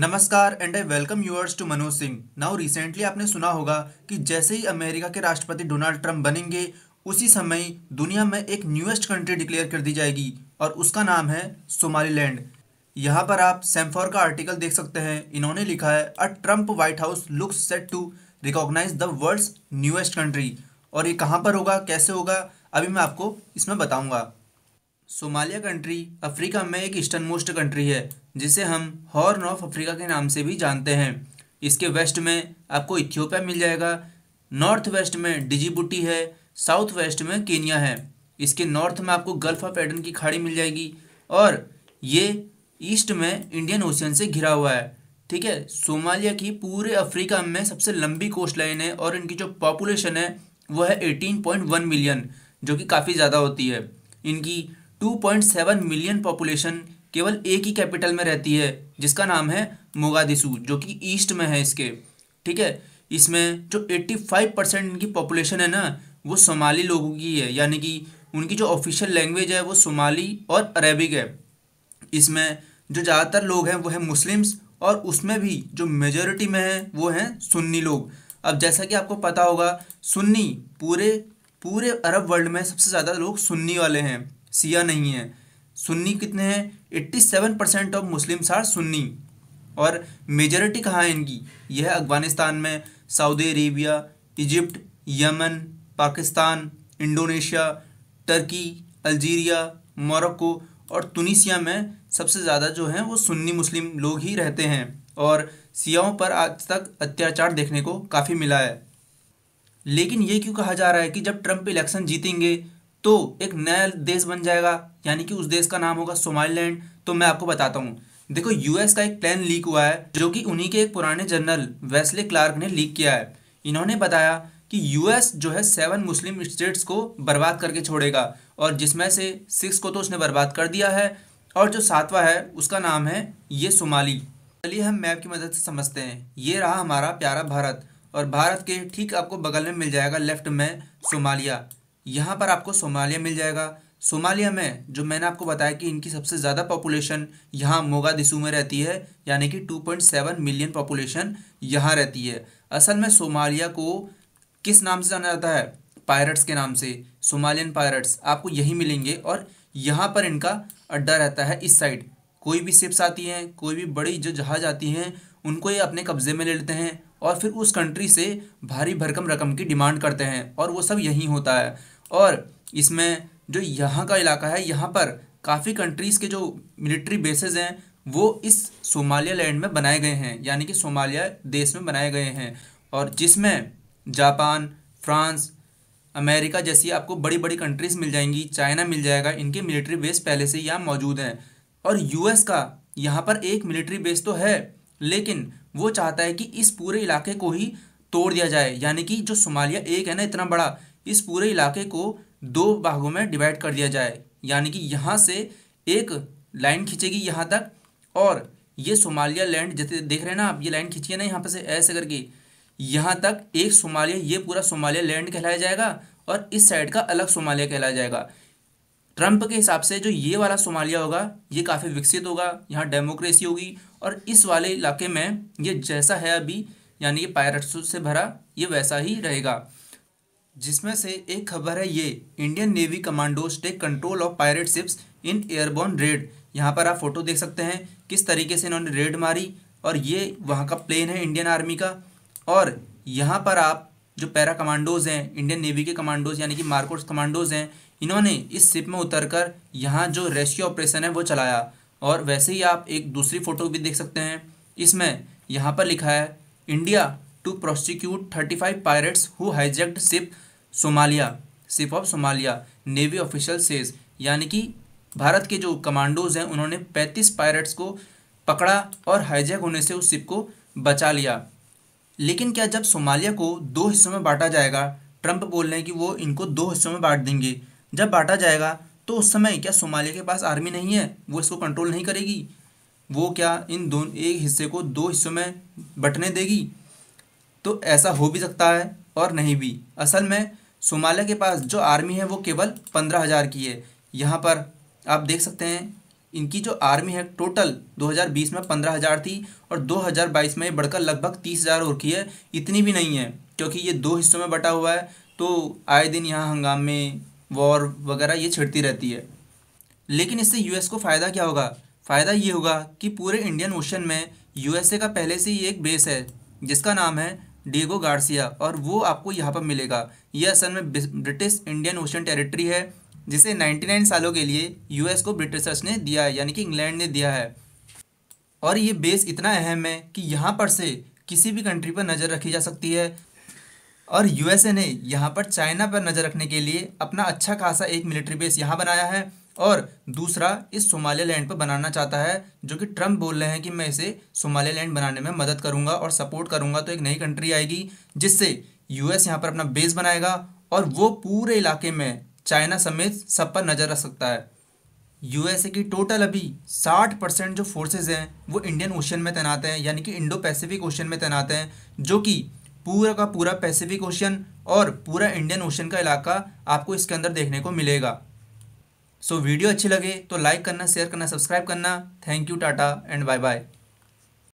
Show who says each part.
Speaker 1: नमस्कार and I welcome yours to Manoj Singh now recently आपने सुना होगा कि जैसे ही अमेरिका के राष्ट्रपति डोनाल्ड ट्रंप बनेंगे उसी समय दुनिया में एक न्यूएस्ट कंट्री डिक्लेयर कर दी जाएगी और उसका नाम है सोमालीलैंड यहाँ पर आप सेम्फोर का आर्टिकल देख सकते हैं इन्होंने लिखा है uh Trump White House looks set to recognize the world's newest country और ये कहाँ पर होगा कैसे होगा अभी मैं आपको इसमें बताऊँगा सोमालिया कंट्री अफ्रीका में एक ईस्टर्न मोस्ट कंट्री है जिसे हम हॉर्न ऑफ अफ्रीका के नाम से भी जानते हैं इसके वेस्ट में आपको इथियोपिया मिल जाएगा नॉर्थ वेस्ट में डिजीबुटी है साउथ वेस्ट में केनिया है इसके नॉर्थ में आपको गल्फ ऑफ एडन की खाड़ी मिल जाएगी और ये ईस्ट में इंडियन ओशियन से घिरा हुआ है ठीक है सोमालिया की पूरे अफ्रीका में सबसे लंबी कोस्ट लाइन है और इनकी जो पॉपुलेशन है वह है 18.1 मिलियन जो कि काफ़ी ज़्यादा होती है इनकी 2.7 मिलियन पॉपुलेशन केवल एक ही कैपिटल में रहती है जिसका नाम है मोगादिशु जो कि ईस्ट में है इसके ठीक है इसमें जो 85 परसेंट इनकी पॉपुलेशन है ना वो सोमाली लोगों की है यानी कि उनकी जो ऑफिशियल लैंग्वेज है वो सोमाली और अरेबिक है इसमें जो ज़्यादातर लोग हैं वो हैं मुस्लिम्स और उसमें भी जो मेजोरिटी में है वो हैं सुन्नी लोग अब जैसा कि आपको पता होगा सुन्नी पूरे पूरे अरब वर्ल्ड में सबसे ज़्यादा लोग सुन्नी वाले हैं सिया नहीं है सुन्नी कितने हैं seven percent of Muslims are Sunni और मेजॉरिटी कहाँ है इनकी यह अफगानिस्तान में Saudi Arabia Egypt Yemen Pakistan Indonesia Turkey Algeria Morocco और तुनिसिया में सबसे ज़्यादा जो हैं वो सुन्नी मुस्लिम लोग ही रहते हैं और सियाओं पर आज तक अत्याचार देखने को काफ़ी मिला है लेकिन ये क्यों कहा जा रहा है कि जब ट्रंप इलेक्शन जीतेंगे तो एक नया देश बन जाएगा यानी कि उस देश का नाम होगा सोमालैंड तो मैं आपको बताता हूँ देखो यूएस का एक प्लान लीक हुआ है जो कि उन्हीं के एक पुराने जनरल वेस्ले क्लार्क ने लीक किया है इन्होंने बताया कि यूएस जो है सेवन मुस्लिम स्टेट्स को बर्बाद करके छोड़ेगा और जिसमें से सिक्स को तो उसने बर्बाद कर दिया है और जो सातवां है उसका नाम है ये सोमाली चलिए हम मैप की मदद से समझते हैं ये रहा हमारा प्यारा भारत और भारत के ठीक आपको बगल में मिल जाएगा लेफ्ट में सोमालिया यहाँ पर आपको सोमालिया मिल जाएगा सोमालिया में जो मैंने आपको बताया कि इनकी सबसे ज़्यादा पॉपुलेशन यहाँ मोगादिशु में रहती है यानी कि 2.7 मिलियन पॉपुलेशन यहाँ रहती है असल में सोमालिया को किस नाम से जाना जाता है पायरट्स के नाम से सोमालियन पायरट्स आपको यही मिलेंगे और यहाँ पर इनका अड्डा रहता है इस साइड कोई भी शिप्स आती हैं कोई भी बड़ी जो जहाज आती हैं उनको ये अपने कब्ज़े में ले लेते हैं और फिर उस कंट्री से भारी भरकम रकम की डिमांड करते हैं और वो सब यहीं होता है और इसमें जो यहाँ का इलाका है यहाँ पर काफ़ी कंट्रीज़ के जो मिलिट्री बेसिस हैं वो इस सोमालिया लैंड में बनाए गए हैं यानी कि सोमालिया देश में बनाए गए हैं और जिसमें जापान फ्रांस अमेरिका जैसी आपको बड़ी बड़ी कंट्रीज़ मिल जाएंगी चाइना मिल जाएगा इनके मिलिट्री बेस पहले से यहाँ मौजूद हैं और यूएस का यहाँ पर एक मिलिट्री बेस तो है लेकिन वो चाहता है कि इस पूरे इलाके को ही तोड़ दिया जाए यानी कि जो सोमालिया एक है ना इतना बड़ा इस पूरे इलाके को दो भागों में डिवाइड कर दिया जाए यानी कि यहाँ से एक लाइन खींचेगी यहाँ तक और ये सोमालिया लैंड जैसे देख रहे हैं ना आप ये लाइन खींचिए ना यहाँ पर से ऐसे करके यहाँ तक एक सोमालिया ये पूरा सोमालिया लैंड कहलाया जाएगा और इस साइड का अलग सोमालिया कहलाया जाएगा ट्रंप के हिसाब से जो ये वाला सोमालिया होगा ये काफ़ी विकसित होगा यहाँ डेमोक्रेसी होगी और इस वाले इलाके में ये जैसा है अभी यानी कि पायरट्स से भरा ये वैसा ही रहेगा जिसमें से एक खबर है ये Indian Navy commandos take control of pirate ships in airborne raid यहाँ पर आप फोटो देख सकते हैं किस तरीके से इन्होंने रेड मारी और ये वहाँ का प्लेन है इंडियन आर्मी का और यहाँ पर आप जो पैरा कमांडोज हैं इंडियन नेवी के कमांडोज यानी कि मार्कोट्स कमांडोज हैं इन्होंने इस शिप में उतर कर यहाँ जो रेस्क्यू ऑपरेशन है वो चलाया और वैसे ही आप एक दूसरी फ़ोटो भी देख सकते हैं इसमें यहाँ पर लिखा है India prosecute thirty five pirates who hijacked ship Somalia ship of Somalia navy official says यानी कि भारत के जो कमांडोज हैं उन्होंने पैंतीस पायरेट्स को पकड़ा और हाईजैक होने से उस शिप को बचा लिया लेकिन क्या जब सोमालिया को दो हिस्सों में बांटा जाएगा ट्रंप बोल रहे हैं कि वो इनको दो हिस्सों में बांट देंगे जब बांटा जाएगा तो उस समय क्या सोमालिया के पास आर्मी नहीं है वो इसको कंट्रोल नहीं करेगी वो क्या इन दोनों एक हिस्से को दो हिस्सों में बटने देगी तो ऐसा हो भी सकता है और नहीं भी असल में सोमालिया के पास जो आर्मी है वो केवल पंद्रह हज़ार की है यहाँ पर आप देख सकते हैं इनकी जो आर्मी है टोटल 2020 में पंद्रह हज़ार थी और 2022 में बढ़कर लगभग तीस हज़ार और की है इतनी भी नहीं है क्योंकि ये दो हिस्सों में बटा हुआ है तो आए दिन यहाँ हंगामे वॉर वगैरह ये छिड़ती रहती है लेकिन इससे यू को फ़ायदा क्या होगा फ़ायदा ये होगा कि पूरे इंडियन ओशन में यू का पहले से ही एक बेस है जिसका नाम है डिएगो गार्सिया और वो आपको यहाँ पर मिलेगा यह असल में ब्रिटिश इंडियन ओशन टेरिटरी है जिसे 99 सालों के लिए यूएस को ब्रिटिशर्स ने दिया है यानी कि इंग्लैंड ने दिया है और ये बेस इतना अहम है कि यहाँ पर से किसी भी कंट्री पर नज़र रखी जा सकती है और यूएसए ने यहाँ पर चाइना पर नज़र रखने के लिए अपना अच्छा खासा एक मिलिट्री बेस यहाँ बनाया है और दूसरा इस सोमालिया लैंड पर बनाना चाहता है जो कि ट्रम्प बोल रहे हैं कि मैं इसे सोमालिया लैंड बनाने में मदद करूंगा और सपोर्ट करूंगा तो एक नई कंट्री आएगी जिससे यूएस यहाँ पर अपना बेस बनाएगा और वो पूरे इलाके में चाइना समेत सब पर नज़र रख सकता है यूएसए की टोटल अभी 60 परसेंट जो फोर्सेज हैं वो इंडियन ओशन में तैनात हैं यानी कि इंडो पैसिफिक ओशन में तैनात हैं जो कि पूरा का पूरा पैसिफिक ओशन और पूरा इंडियन ओशन का इलाका आपको इसके अंदर देखने को मिलेगा सो वीडियो अच्छी लगे तो लाइक करना शेयर करना सब्सक्राइब करना thank you tata and bye bye